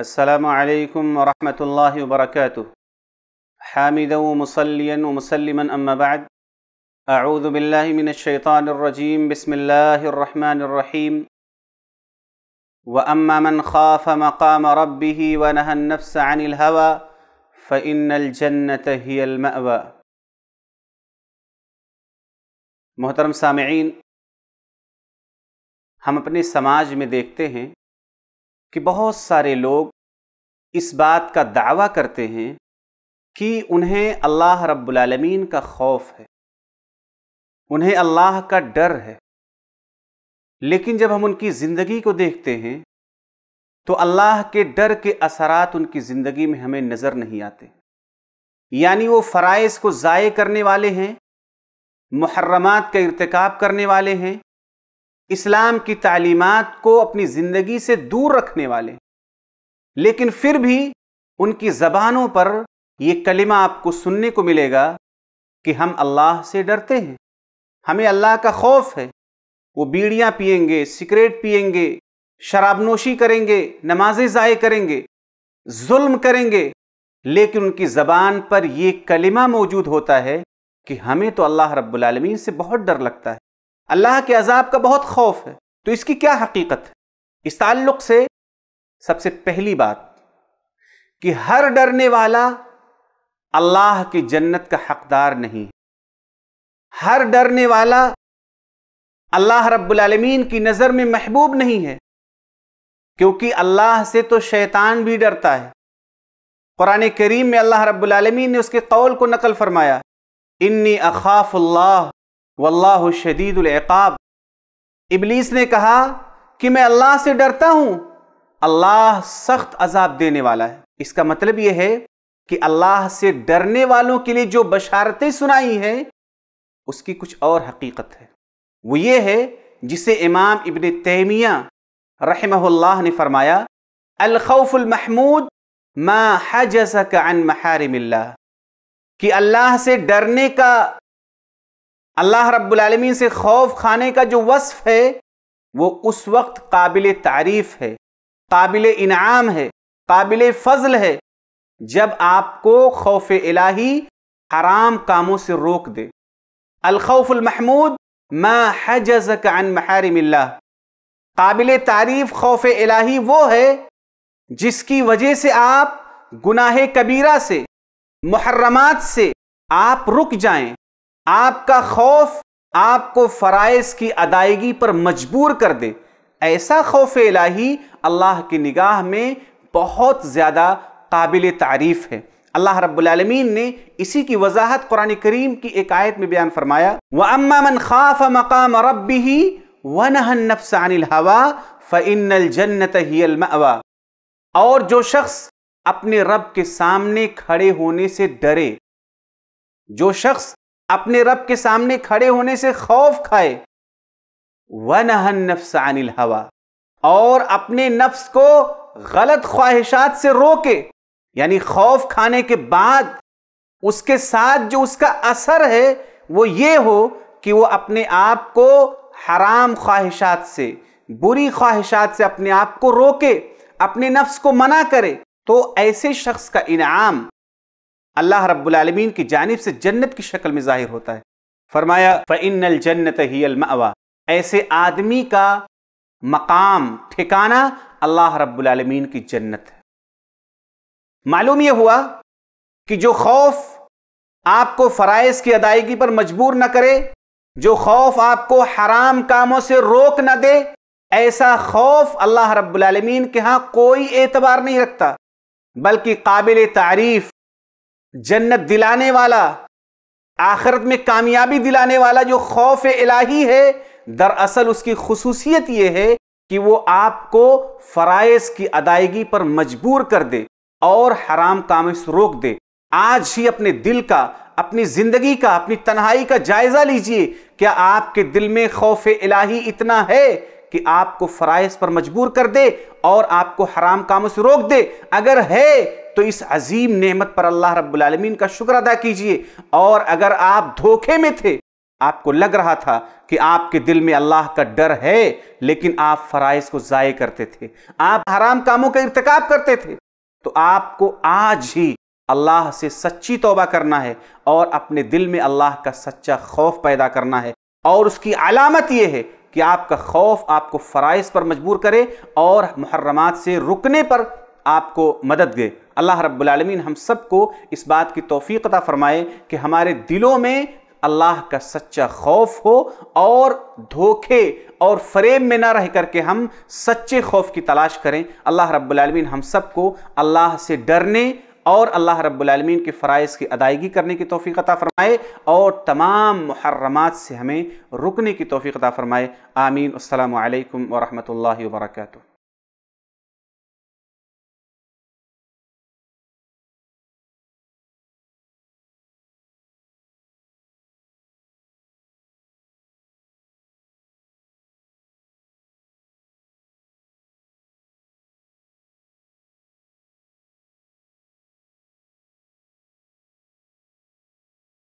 السلام عليكم ورحمة الله وبركاته حامدا ومصليا ومسلما أما بعد أعوذ بالله من الشيطان الرجيم بسم الله الرحمن الرحيم وأما من خاف مقام ربه ونهى النفس عن الهوى فإن الجنة هي المأوى محترم سامعين ہم اپنے سماج میں دیکھتے ہیں कि बहुत सारे लोग इस बात का दावा करते हैं कि उन्हें अल्लाह रब्बुलमीन का खौफ है उन्हें अल्लाह का डर है लेकिन जब हम उनकी ज़िंदगी को देखते हैं तो अल्लाह के डर के असरात उनकी ज़िंदगी में हमें नज़र नहीं आते यानी वो फ़राइज़ को ज़ाय करने वाले हैं मुहर्रमात का इरतकब करने वाले हैं इस्लाम की तालीमत को अपनी ज़िंदगी से दूर रखने वाले लेकिन फिर भी उनकी ज़बानों पर ये कलिमा आपको सुनने को मिलेगा कि हम अल्लाह से डरते हैं हमें अल्लाह का खौफ है वो बीड़ियाँ पियेंगे सिगरेट पियेंगे शराबनोशी करेंगे नमाजें ज़ाय करेंगे जुल्म करेंगे लेकिन उनकी ज़बान पर ये कलिमा मौजूद होता है कि हमें तो अल्लाह रब्बुल रबालमीन से बहुत डर लगता है अल्लाह के अजाब का बहुत खौफ है तो इसकी क्या हकीकत है इस ताल्लुक से सबसे पहली बात कि हर डरने वाला अल्लाह की जन्नत का हकदार नहीं हर डरने वाला अल्लाह रब्बुलमीन की नज़र में महबूब नहीं है क्योंकि अल्लाह से तो शैतान भी डरता है कुरान करीम में अल्लाह रब्बुलमीन ने उसके कौल को नकल फरमाया इन्नी अखाफुल्ला वल्लाह शदीदुल्क़ाब इबलीस ने कहा कि मैं अल्लाह से डरता हूँ अल्लाह सख्त अजाब देने वाला है इसका मतलब यह है कि अल्लाह से डरने वालों के लिए जो बशारतें सुनाई हैं उसकी कुछ और हकीकत है वो ये है जिसे इमाम इबन तैमिया रहमल्ला ने फरमाया अलखौफ़ुलमहमूद मा हजसक अन महारमिल्ला कि अल्लाह से डरने का अल्लाह रब्बुलमीन से खौफ खाने का जो वस्फ है वो उस वक्त काबिल तारीफ है काबिल इनाम है काबिल फजल है जब आपको खौफ इलाही हराम कामों से रोक दे अलखौफ़ुलमहमूद मा हजक अन महारिमिल्ला काबिल तारीफ खौफ इलाही वो है जिसकी वजह से आप गुनाह कबीरा से मुहर्रमात से आप रुक जाएं आपका खौफ आपको फ़राइज़ की अदायगी पर मजबूर कर दे ऐसा खौफ इलाही अल्लाह की निगाह में बहुत ज़्यादा काबिल तारीफ़ है अल्लाह रब्लमीन ने इसी की वजाहत कुरान करीम की एक आयत में बयान फरमाया व अम्मा मन खाफ मकाम रब ही व अनिल हवा फ़िनल जन्नत हीवा और जो शख्स अपने रब के सामने खड़े होने से डरे जो शख्स अपने रब के सामने खड़े होने से खौफ खाए वनहन नफ्स अनिल हवा और अपने नफ्स को गलत ख्वाहिशात से रोके यानी खौफ खाने के बाद उसके साथ जो उसका असर है वो ये हो कि वो अपने आप को हराम ख्वाहिशात से बुरी ख्वाहिशात से अपने आप को रोके अपने नफ्स को मना करे तो ऐसे शख्स का इनाम अल्लाह रब्बालमीन की जानब से जन्नत की शक्ल में ज़ाहिर होता है फरमाया फ़िन जन्नत ही अलमावा ऐसे आदमी का मकाम ठिकाना अल्लाह रब्बालमीन की जन्नत है मालूम यह हुआ कि जो खौफ आपको फ़राइज़ की अदायगी पर मजबूर न करे जो खौफ आपको हराम कामों से रोक न दे ऐसा खौफ अल्लाह रब्बालमीन के यहाँ कोई एतबार नहीं रखता बल्कि काबिल तारीफ़ जन्नत दिलाने वाला आखिरत में कामयाबी दिलाने वाला जो खौफ इलाही है दरअसल उसकी खसूसियत यह है कि वो आपको फ़राइज की अदायगी पर मजबूर कर दे और हराम काम से रोक दे आज ही अपने दिल का अपनी ज़िंदगी का अपनी तन्हाई का जायज़ा लीजिए क्या आपके दिल में खौफ इलाही इतना है कि आपको फ़राइज पर मजबूर कर दे और आपको हराम कामों से रोक दे अगर है तो इस अजीम नेमत पर अल्लाह रब्बुल का शुक्र अदा कीजिए और अगर आप धोखे में थे आपको लग रहा था कि आपके दिल में अल्लाह का डर है लेकिन आप फ़राइज को ज़ाय करते थे आप हराम कामों का इरतकाब करते थे तो आपको आज ही अल्लाह से सच्ची तौबा करना है और अपने दिल में अल्लाह का सच्चा खौफ पैदा करना है और उसकी अलामत यह है कि आपका खौफ आपको फ़राइज पर मजबूर करे और मुहर्रमात से रुकने पर आपको मदद दे अल्लाह रब्बुलमीन हम सबको इस बात की तोफ़ीकता फ़रमाए कि हमारे दिलों में अल्लाह का सच्चा खौफ हो और धोखे और फ्रेम में ना रह करके हम सच्चे खौफ की तलाश करें अल्लाह रब्बुलमीन हम सबको अल्लाह से डरने और अल्लाह रब्बुलमीन के फ़रज़ की अदायगी करने की तोफ़ी अता फ़रमाए और तमाम मुहर्रमात से हमें रुकने की तोफ़ी अता फ़रमाए आमीन अल्लाम वरहमल वर्का